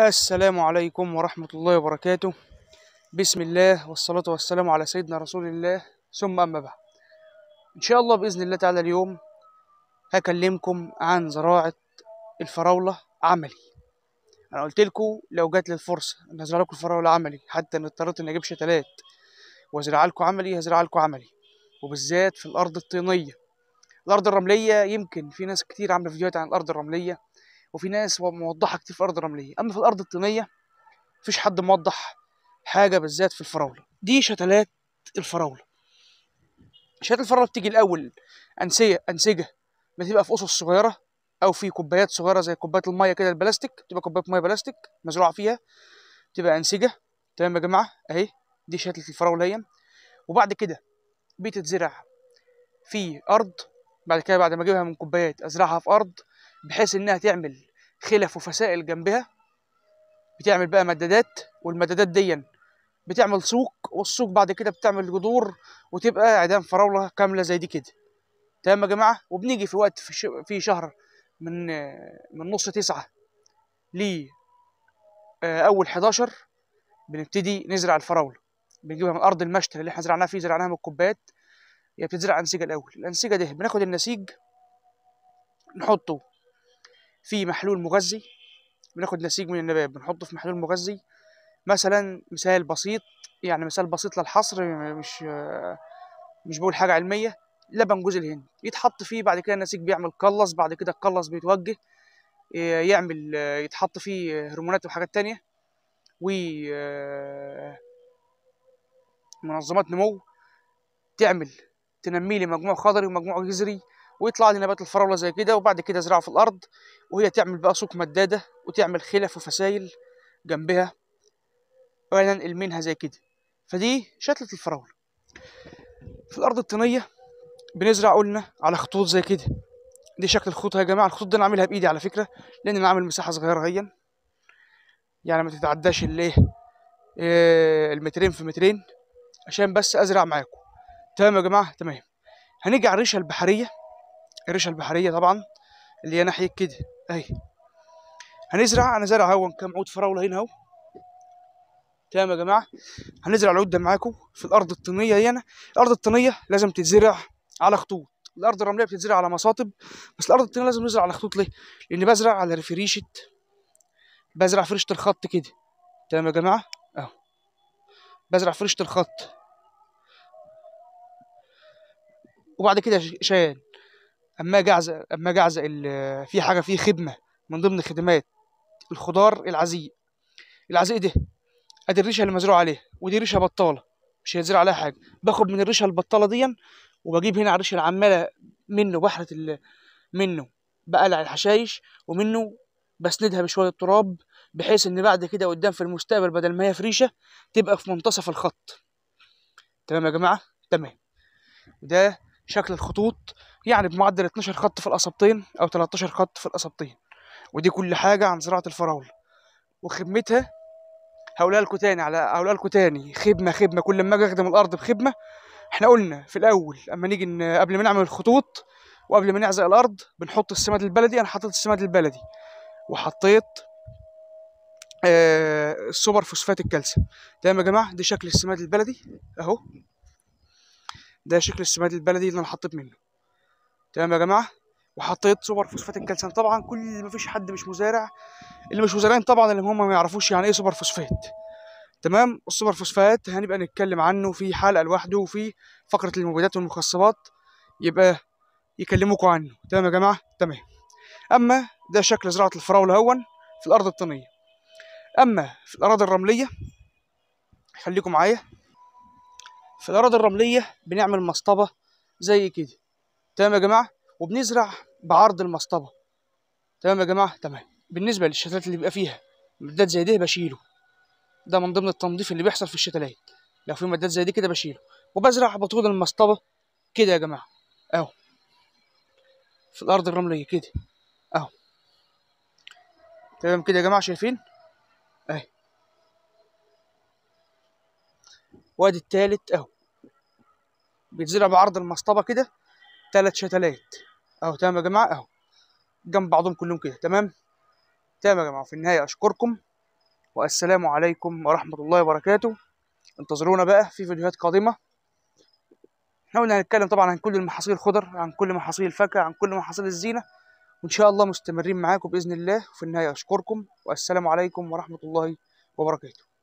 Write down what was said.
السلام عليكم ورحمة الله وبركاته بسم الله والصلاة والسلام على سيدنا رسول الله ثم أما بعد إن شاء الله بإذن الله تعالى اليوم هكلمكم عن زراعة الفراولة عملي أنا قلت لكم لو جات لي الفرصة إن أزرع لكم الفراولة عملي حتى إن اضطريت إني أجيب شتلات وأزرع لكم عملي هزرع لكم عملي وبالذات في الأرض الطينية الأرض الرملية يمكن في ناس كتير عاملة فيديوهات عن الأرض الرملية وفي ناس موضحه كتير في الارض الرمليه اما في الارض الطينيه مفيش حد موضح حاجه بالذات في الفراوله دي شتلات الفراوله شتلات الفراوله بتيجي الاول انسيه انسجه بتبقى في اسس صغيره او في كوبايات صغيره زي كوبايات الميه كده البلاستيك بتبقى كوبايه ميه بلاستيك مزروعه فيها بتبقى انسجه تمام يا جماعه اهي دي شتله الفراوله هي وبعد كده بتتزرع في ارض بعد كده بعد ما اجيبها من كوبايات ازرعها في ارض بحيث انها تعمل خلف وفسائل جنبها بتعمل بقى مدادات والمدادات دي بتعمل سوق والسوق بعد كده بتعمل جذور وتبقى عيدان فراوله كامله زي دي كده تمام يا جماعه وبنيجي في وقت في شهر من من نص تسعة ل آه، اول 11 بنبتدي نزرع الفراوله بنجيبها من ارض المشتل اللي احنا زرعناها فيه زرعناها من الكوبايات هي بتزرع بتتزرع انسجه الاول الانسجه دي بناخد النسيج نحطه في محلول مغذي بناخد نسيج من النبات بنحطه في محلول مغذي مثلا مثال بسيط يعني مثال بسيط للحصر مش مش بقول حاجه علميه لبن جوز الهند يتحط فيه بعد كده النسيج بيعمل قلص بعد كده القلص بيتوجه يعمل يتحط فيه هرمونات وحاجات تانية و منظمات نمو تعمل تنمي لي مجموع خضري ومجموع جذري ويطلع لي نبات الفراوله زي كده وبعد كده ازرعه في الارض وهي تعمل بقى سوق مداده وتعمل خلف وفسايل جنبها وبعدين انقل منها زي كده فدي شتله الفراوله في الارض الطينيه بنزرع قلنا على خطوط زي كده دي شكل الخطوط يا جماعه الخطوط دي انا عاملها بايدي على فكره لان انا عامل مساحه صغيره هيا يعني ما تتعداش الايه آه، المترين في مترين عشان بس ازرع معاكم تمام يا جماعه تمام هنيجي على الريشه البحريه الريشه البحريه طبعا اللي هي ناحيه كده اهي هنزرع انا زارع اهو كام عود فراوله هنا اهو تمام يا جماعه هنزرع العود ده معاكم في الارض الطينيه دي أنا. الارض الطينيه لازم تتزرع على خطوط الارض الرمليه بتتزرع على مصاطب بس الارض الطينيه لازم نزرع على خطوط ليه لان بزرع على رفريشه بزرع فرشه الخط كده تمام يا جماعه اهو بزرع فرشه الخط وبعد كده شال اما جعزة اما جعزة في حاجه فيه خدمه من ضمن خدمات الخضار العزيق العزيق إيه ده ادي الريشه اللي مزروع عليها ودي ريشه بطاله مش هيتزرع عليها حاجه باخد من الريشه البطاله دي وبجيب هنا على الريشه العماله منه بحرة منه بقلع الحشايش ومنه بسندها بشويه تراب بحيث ان بعد كده قدام في المستقبل بدل ما هي فريشه تبقى في منتصف الخط تمام يا جماعه تمام ده شكل الخطوط يعني بمعدل 12 خط في الأصابتين أو 13 خط في الأصابتين ودي كل حاجة عن زراعة الفراولة وخدمتها هقولها لكم تاني على هقولها لكم تاني خدمة خدمة كل ما أجي أخدم الأرض بخدمة احنا قلنا في الأول أما نيجي إن قبل ما نعمل الخطوط وقبل ما نعزق الأرض بنحط السماد البلدي أنا حطيت السماد البلدي وحطيت آه السوبر فوسفات الكالسيوم تمام يا جماعة دي شكل السماد البلدي أهو ده شكل السماد البلدي اللي انا حطيت منه تمام يا جماعه وحطيت سوبر فوسفات الكالسيوم طبعا كل ما فيش حد مش مزارع اللي مش مزارعين طبعا اللي هم ما يعرفوش يعني ايه سوبر فوسفات تمام السوبر فوسفات هنبقى نتكلم عنه في حلقه لوحده وفي فقره المبيدات والمخصبات يبقى يكلموكوا عنه تمام يا جماعه تمام اما ده شكل زراعه الفراوله هون في الارض الطينيه اما في الاراضي الرمليه خليكم معايا في الاراضي الرمليه بنعمل مصطبه زي كده تمام يا جماعه وبنزرع بعرض المصطبه تمام يا جماعه تمام بالنسبه للشتلات اللي بيبقى فيها مدات زي دي بشيله ده من ضمن التنظيف اللي بيحصل في الشتلات لو في مدات زي دي كده بشيله وبزرع بطول المصطبه كده يا جماعه اهو في الارض الرمليه كده اهو تمام كده يا جماعه شايفين اهي وادي التالت اهو بيتزرع بعرض المصطبه كده ثلاث شتلات اهو تمام يا جماعه اهو جنب بعضهم كلهم كده تمام تمام يا جماعه في النهايه اشكركم والسلام عليكم ورحمه الله وبركاته انتظرونا بقى في فيديوهات قادمه احنا قلنا هنتكلم طبعا عن كل المحاصيل الخضر عن كل محاصيل الفاكهه عن كل محاصيل الزينه وان شاء الله مستمرين معاكم باذن الله في النهايه اشكركم والسلام عليكم ورحمه الله وبركاته